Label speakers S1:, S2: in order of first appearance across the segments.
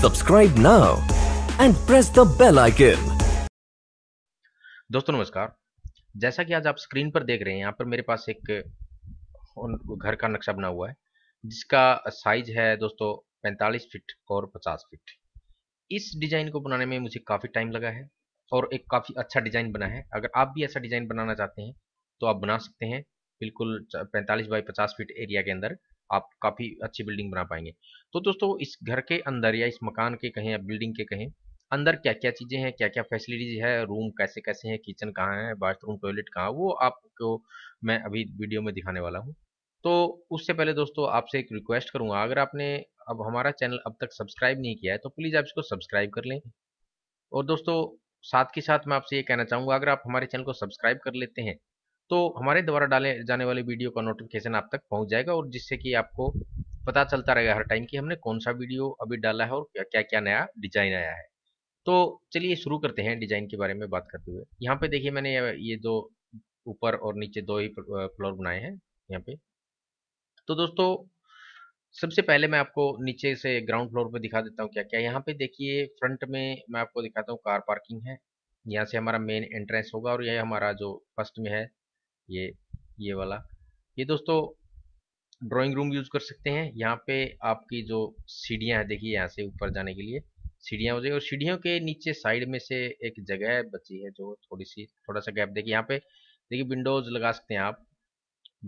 S1: subscribe now and press the bell icon दोस्तों नमस्कार जैसा कि आज आप स्क्रीन पर देख रहे हैं यहाँ पर मेरे पास एक घर का नक्शा बना हुआ है जिसका साइज है दोस्तों 45 फीट और 50 फीट इस डिज़ाइन को बनाने में मुझे काफ़ी टाइम लगा है और एक काफ़ी अच्छा डिज़ाइन बना है अगर आप भी ऐसा डिज़ाइन बनाना चाहते हैं तो आप बना सकते हैं बिल्कुल 45 बाई 50 फीट एरिया के अंदर आप काफ़ी अच्छी बिल्डिंग बना पाएंगे तो दोस्तों इस घर के अंदर या इस मकान के कहें या बिल्डिंग के कहें अंदर क्या क्या चीज़ें हैं क्या क्या फैसिलिटीज़ है रूम कैसे कैसे हैं किचन कहाँ है बाथरूम टॉयलेट कहाँ वो आपको मैं अभी वीडियो में दिखाने वाला हूँ तो उससे पहले दोस्तों आपसे एक रिक्वेस्ट करूँगा अगर आपने अब हमारा चैनल अब तक सब्सक्राइब नहीं किया है तो प्लीज़ आप इसको सब्सक्राइब कर लें और दोस्तों साथ के साथ मैं आपसे ये कहना चाहूँगा अगर आप हमारे चैनल को सब्सक्राइब कर लेते हैं तो हमारे द्वारा डाले जाने वाले वीडियो का नोटिफिकेशन आप तक पहुंच जाएगा और जिससे कि आपको पता चलता रहेगा हर टाइम कि हमने कौन सा वीडियो अभी डाला है और क्या क्या, क्या नया डिजाइन आया है तो चलिए शुरू करते हैं डिजाइन के बारे में बात करते हुए यहाँ पे देखिए मैंने ये दो ऊपर और नीचे दो ही फ्लोर बनाए हैं यहाँ पे तो दोस्तों सबसे पहले मैं आपको नीचे से ग्राउंड फ्लोर पे दिखा देता हूँ क्या क्या यहाँ पे देखिए फ्रंट में मैं आपको दिखाता हूँ कार पार्किंग है यहाँ से हमारा मेन एंट्रेंस होगा और यह हमारा जो फर्स्ट में है ये ये वाला ये दोस्तों ड्राइंग रूम यूज़ कर सकते हैं यहाँ पे आपकी जो सीढ़ियाँ हैं देखिए यहाँ से ऊपर जाने के लिए सीढ़ियाँ हो जाए और सीढ़ियों के नीचे साइड में से एक जगह बची है जो थोड़ी सी थोड़ा सा गैप देखिए यहाँ पे देखिए विंडोज लगा सकते हैं आप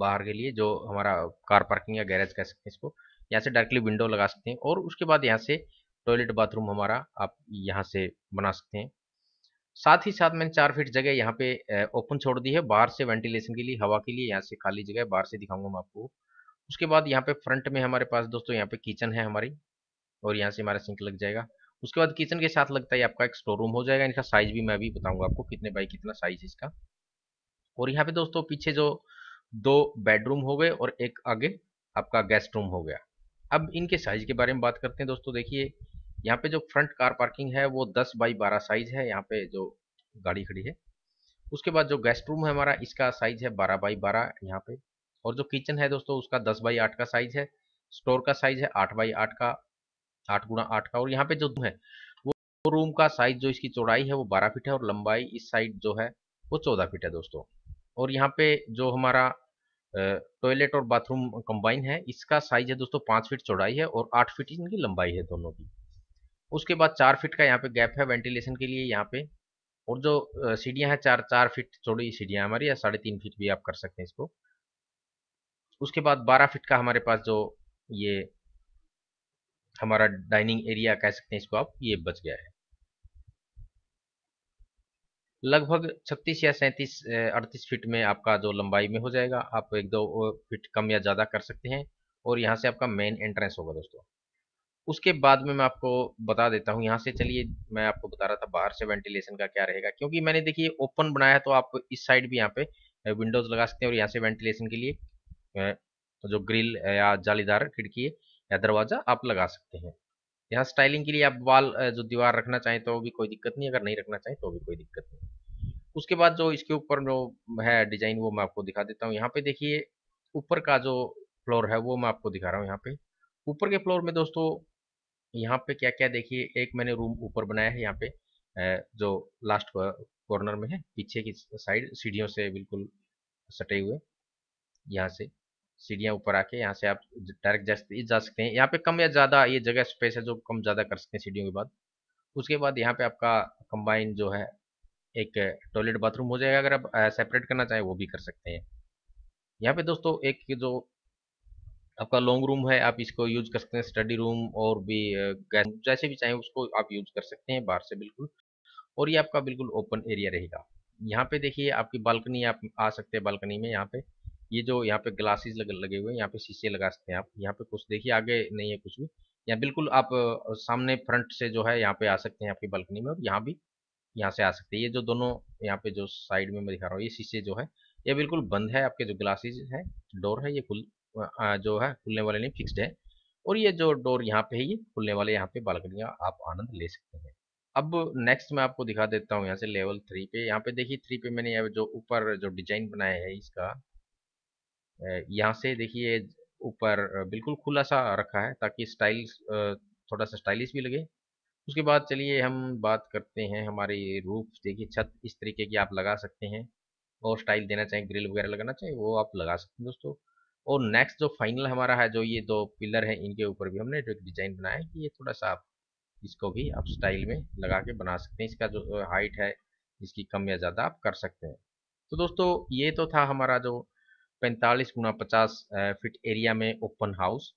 S1: बाहर के लिए जो हमारा कार पार्किंग या गैरेज कह सकते हैं इसको यहाँ से डायरेक्टली विंडो लगा सकते हैं और उसके बाद यहाँ से टॉयलेट बाथरूम हमारा आप यहाँ से बना सकते हैं साथ ही साथ मैंने चार फीट जगह यहाँ पे ओपन छोड़ दी है बाहर से वेंटिलेशन के लिए हवा के लिए यहाँ से खाली जगह बाहर से दिखाऊंगा मैं आपको उसके बाद यहाँ पे फ्रंट में हमारे पास दोस्तों यहाँ पे किचन है हमारी और यहाँ से हमारा सिंक लग जाएगा उसके बाद किचन के साथ लगता है आपका एक स्टोर रूम हो जाएगा इनका साइज भी मैं अभी बताऊंगा आपको कितने बाई कितना साइज इसका और यहाँ पे दोस्तों पीछे जो दो बेडरूम हो गए और एक आगे आपका गेस्ट रूम हो गया अब इनके साइज के बारे में बात करते हैं दोस्तों देखिए यहाँ पे जो फ्रंट कार पार्किंग है वो 10 बाई 12 साइज है यहाँ पे जो गाड़ी खड़ी है उसके बाद जो गेस्ट रूम है हमारा इसका साइज है 12 बाई 12 यहाँ पे और जो किचन है दोस्तों उसका 10 बाई 8 का साइज है स्टोर का साइज है 8 बाई 8 का 8 गुणा आठ का और यहाँ पे जो है वो रूम का साइज जो इसकी चौड़ाई है वो बारह फिट है और लंबाई इस साइड जो है वो चौदह फिट है दोस्तों और यहाँ पे जो हमारा टॉयलेट और बाथरूम कंबाइन है इसका साइज है दोस्तों पांच फीट चौड़ाई है और आठ फीट इनकी लंबाई है दोनों की उसके बाद चार फीट का यहाँ पे गैप है वेंटिलेशन के लिए यहाँ पे और जो सीढ़ियाँ हैं चार चार फीट चौड़ी सीढ़ियाँ हमारी या साढ़े तीन फीट भी आप कर सकते हैं इसको उसके बाद बारह फीट का हमारे पास जो ये हमारा डाइनिंग एरिया कह सकते हैं इसको आप ये बच गया है लगभग 36 या सैंतीस अड़तीस फीट में आपका जो लंबाई में हो जाएगा आप एक दो फीट कम या ज़्यादा कर सकते हैं और यहाँ से आपका मेन एंट्रेंस होगा दोस्तों उसके बाद में मैं आपको बता देता हूँ यहाँ से चलिए मैं आपको बता रहा था बाहर से वेंटिलेशन का क्या रहेगा क्योंकि मैंने देखिए ओपन बनाया तो आप इस साइड भी यहाँ पे विंडोज लगा सकते हैं और यहाँ से वेंटिलेशन के लिए तो जो ग्रिल या जालीदार खिड़की या दरवाज़ा आप लगा सकते हैं यहाँ स्टाइलिंग के लिए आप वाल जो दीवार रखना चाहें तो भी कोई दिक्कत नहीं अगर नहीं रखना चाहें तो भी कोई दिक्कत नहीं उसके बाद जो इसके ऊपर जो है डिजाइन वो मैं आपको दिखा देता हूँ यहाँ पे देखिए ऊपर का जो फ्लोर है वो मैं आपको दिखा रहा हूँ यहाँ पे ऊपर के फ्लोर में दोस्तों यहाँ पे क्या क्या देखिए एक मैंने रूम ऊपर बनाया है यहाँ पे जो लास्ट कॉर्नर में है पीछे की साइड सीढ़ियों से बिल्कुल सटे हुए यहाँ से सीढ़ियाँ ऊपर आके यहाँ से आप डायरेक्ट जा, जा सकते हैं यहाँ पे कम या ज़्यादा ये जगह स्पेस है जो कम ज़्यादा कर सकते हैं सीढ़ियों के बाद उसके बाद यहाँ पे आपका कंबाइन जो है एक टॉयलेट बाथरूम हो जाएगा अगर आप सेपरेट करना चाहें वो भी कर सकते हैं यहाँ पे दोस्तों एक जो आपका लॉन्ग रूम है आप इसको यूज कर सकते हैं स्टडी रूम और भी जैसे भी चाहें उसको आप यूज कर सकते हैं बाहर से बिल्कुल और ये आपका बिल्कुल ओपन एरिया रहेगा यहाँ पे देखिए आपकी बालकनी आप आ सकते हैं बालकनी में यहाँ पे ये जो यहाँ पे ग्लासेस लग, लगे हुए हैं यहाँ पे शीशे लगा सकते हैं आप यहाँ पे कुछ देखिए आगे नहीं है कुछ भी यहाँ बिल्कुल आप सामने फ्रंट से जो है यहाँ पे आ सकते हैं आपकी बालकनी में और यहाँ भी यहाँ से आ सकते हैं ये जो दोनों यहाँ पे जो साइड में मैं दिखा रहा हूँ ये शीशे जो है ये बिल्कुल बंद है आपके जो ग्लासेज है डोर है ये खुल जो है खुलने वाले नहीं फिक्स्ड है और ये जो डोर यहाँ पे है ये खुलने वाले यहाँ पे बालकनियाँ आप आनंद ले सकते हैं अब नेक्स्ट मैं आपको दिखा देता हूँ यहाँ से लेवल थ्री पे यहाँ पे देखिए थ्री पे मैंने जो ऊपर जो डिजाइन बनाया है इसका यहाँ से देखिए ऊपर बिल्कुल खुला सा रखा है ताकि स्टाइल थोड़ा सा स्टाइलिश भी लगे उसके बाद चलिए हम बात करते हैं हमारी रूफ देखिए छत इस तरीके की आप लगा सकते हैं और स्टाइल देना चाहें ग्रिल वगैरह लगाना चाहिए वो आप लगा सकते हैं दोस्तों और नेक्स्ट जो फाइनल हमारा है जो ये दो पिलर है इनके ऊपर भी हमने जो एक डिजाइन बनाया है कि ये थोड़ा सा आप इसको भी आप स्टाइल में लगा के बना सकते हैं इसका जो हाइट है इसकी कम या ज़्यादा आप कर सकते हैं तो दोस्तों ये तो था हमारा जो पैंतालीस गुना पचास फिट एरिया में ओपन हाउस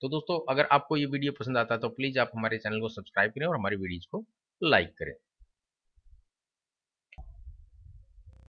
S1: तो दोस्तों अगर आपको ये वीडियो पसंद आता है तो प्लीज़ आप हमारे चैनल को सब्सक्राइब करें और हमारी वीडियोज़ को लाइक करें